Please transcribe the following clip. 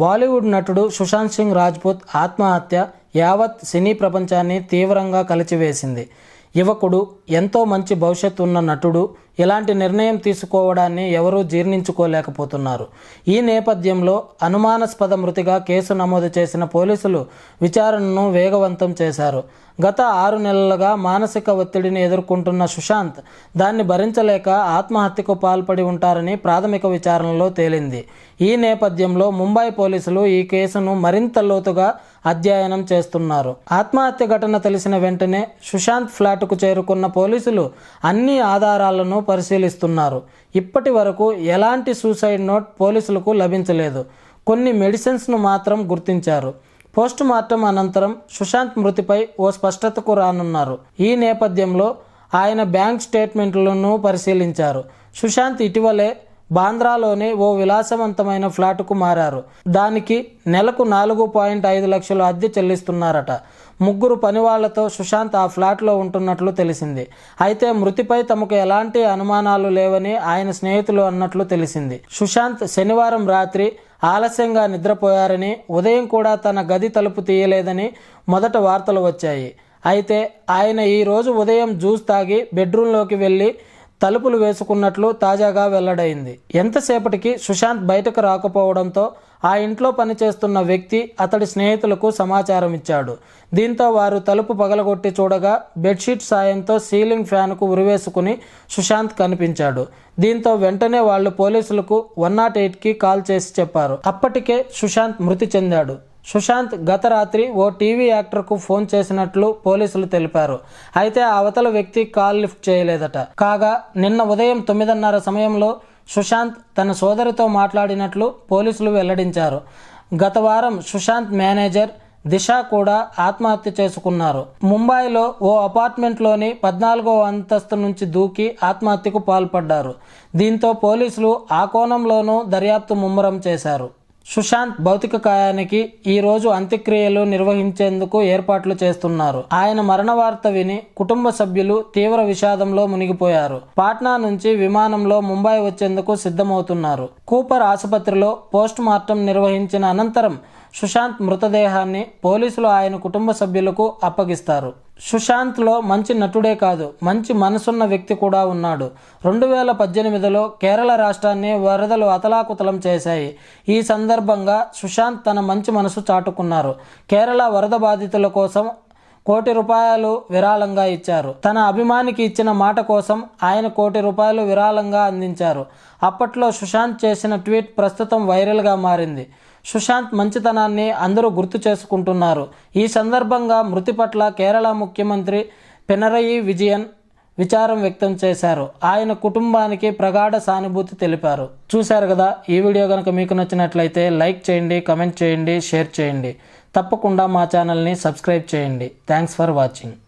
బాలీవుడ్ నటుడు సుశాంత్ సింగ్ రాజ్పూత్ ఆత్మహత్య యావత్ సినీ ప్రపంచాన్ని తీవ్రంగా కలిచివేసింది యువకుడు ఎంతో మంచి భవిష్యత్తు ఉన్న నటుడు ఇలాంటి నిర్ణయం తీసుకోవడాన్ని ఎవరూ జీర్ణించుకోలేకపోతున్నారు ఈ నేపథ్యంలో అనుమానాస్పద మృతిగా కేసు నమోదు చేసిన పోలీసులు విచారణను వేగవంతం చేశారు గత ఆరు నెలలుగా మానసిక ఒత్తిడిని ఎదుర్కొంటున్న సుశాంత్ దాన్ని భరించలేక ఆత్మహత్యకు పాల్పడి ఉంటారని ప్రాథమిక విచారణలో తేలింది ఈ నేపథ్యంలో ముంబై పోలీసులు ఈ కేసును మరింత లోతుగా అధ్యయనం చేస్తున్నారు ఆత్మహత్య ఘటన తెలిసిన వెంటనే సుశాంత్ ఫ్లాట్కు చేరుకున్న పోలీసులు అన్ని ఆధారాలను పరిశీలిస్తున్నారు ఇప్పటి వరకు ఎలాంటి సూసైడ్ నోట్ పోలీసులకు లభించలేదు కొన్ని మెడిసిన్స్ను మాత్రం గుర్తించారు పోస్ట్ మార్టం అనంతరం సుశాంత్ మృతిపై ఓ స్పష్టతకు రానున్నారు ఈ నేపథ్యంలో ఆయన బ్యాంక్ స్టేట్మెంట్లను పరిశీలించారు సుశాంత్ ఇటీవలే బాంద్రాలోనే ఓ విలాసవంతమైన ఫ్లాట్కు మారారు దానికి నెలకు నాలుగు పాయింట్ ఐదు లక్షలు అద్దె చెల్లిస్తున్నారట ముగ్గురు పనివాళ్లతో సుశాంత్ ఆ ఫ్లాట్లో ఉంటున్నట్లు తెలిసింది అయితే మృతిపై తమకు ఎలాంటి అనుమానాలు లేవని ఆయన స్నేహితులు అన్నట్లు తెలిసింది సుశాంత్ శనివారం రాత్రి ఆలస్యంగా నిద్రపోయారని ఉదయం కూడా తన గది తలుపు తీయలేదని మొదట వార్తలు వచ్చాయి అయితే ఆయన ఈరోజు ఉదయం జ్యూస్ తాగి బెడ్రూంలోకి వెళ్ళి తలుపులు వేసుకున్నట్లు తాజాగా వెల్లడైంది ఎంతసేపటికి సుశాంత్ బయటకు రాకపోవడంతో ఆ ఇంట్లో పనిచేస్తున్న వ్యక్తి అతడి స్నేహితులకు సమాచారం ఇచ్చాడు దీంతో వారు తలుపు పగలగొట్టి చూడగా బెడ్షీట్ సాయంతో సీలింగ్ ఫ్యాన్కు ఉరివేసుకుని సుశాంత్ కనిపించాడు దీంతో వెంటనే వాళ్ళు పోలీసులకు వన్ నాట్ ఎయిట్కి కాల్ చేసి చెప్పారు అప్పటికే సుశాంత్ మృతి చెందాడు సుశాంత్ గత రాత్రి ఓ టీవీ యాక్టర్కు ఫోన్ చేసినట్లు పోలీసులు తెలిపారు అయితే అవతల వ్యక్తి కాల్ లిఫ్ట్ చేయలేదట కాగా నిన్న ఉదయం తొమ్మిదిన్నర సమయంలో సుశాంత్ తన సోదరితో మాట్లాడినట్లు పోలీసులు వెల్లడించారు గత వారం సుశాంత్ మేనేజర్ దిశ కూడా ఆత్మహత్య చేసుకున్నారు ముంబైలో ఓ అపార్ట్మెంట్లోని పద్నాలుగో అంతస్తు నుంచి దూకి ఆత్మహత్యకు పాల్పడ్డారు దీంతో పోలీసులు ఆ కోణంలోనూ దర్యాప్తు ముమ్మరం చేశారు సుశాంత్ భౌతిక కాయానికి ఈరోజు అంత్యక్రియలు నిర్వహించేందుకు ఏర్పాట్లు చేస్తున్నారు ఆయన మరణ వార్త విని కుటుంబ సభ్యులు తీవ్ర విషాదంలో మునిగిపోయారు పాట్నా నుంచి విమానంలో ముంబై వచ్చేందుకు సిద్ధమవుతున్నారు కూపర్ ఆసుపత్రిలో పోస్ట్ మార్టం నిర్వహించిన అనంతరం సుశాంత్ మృతదేహాన్ని పోలీసులు ఆయన కుటుంబ సభ్యులకు అప్పగిస్తారు సుశాంత్లో మంచి నటుడే కాదు మంచి మనసున్న వ్యక్తి కూడా ఉన్నాడు రెండు వేల పద్దెనిమిదిలో కేరళ రాష్ట్రాన్ని వరదలు అతలాకుతలం చేశాయి ఈ సందర్భంగా సుశాంత్ తన మంచి మనసు చాటుకున్నారు కేరళ వరద బాధితుల కోసం కోటి రూపాయలు విరాళంగా ఇచ్చారు తన అభిమానికి ఇచ్చిన మాట కోసం ఆయన కోటి రూపాయలు విరాళంగా అందించారు అప్పట్లో సుశాంత్ చేసిన ట్వీట్ ప్రస్తుతం వైరల్గా మారింది సుశాంత్ మంచితనాన్ని అందరూ గుర్తు చేసుకుంటున్నారు ఈ సందర్భంగా మృతి పట్ల కేరళ ముఖ్యమంత్రి పినరయి విజయన్ విచారం వ్యక్తం చేశారు ఆయన కుటుంబానికి ప్రగాఢ సానుభూతి తెలిపారు చూశారు కదా ఈ వీడియో కనుక మీకు నచ్చినట్లయితే లైక్ చేయండి కమెంట్ చేయండి షేర్ చేయండి తప్పకుండా మా ఛానల్ని సబ్స్క్రైబ్ చేయండి థ్యాంక్స్ ఫర్ వాచింగ్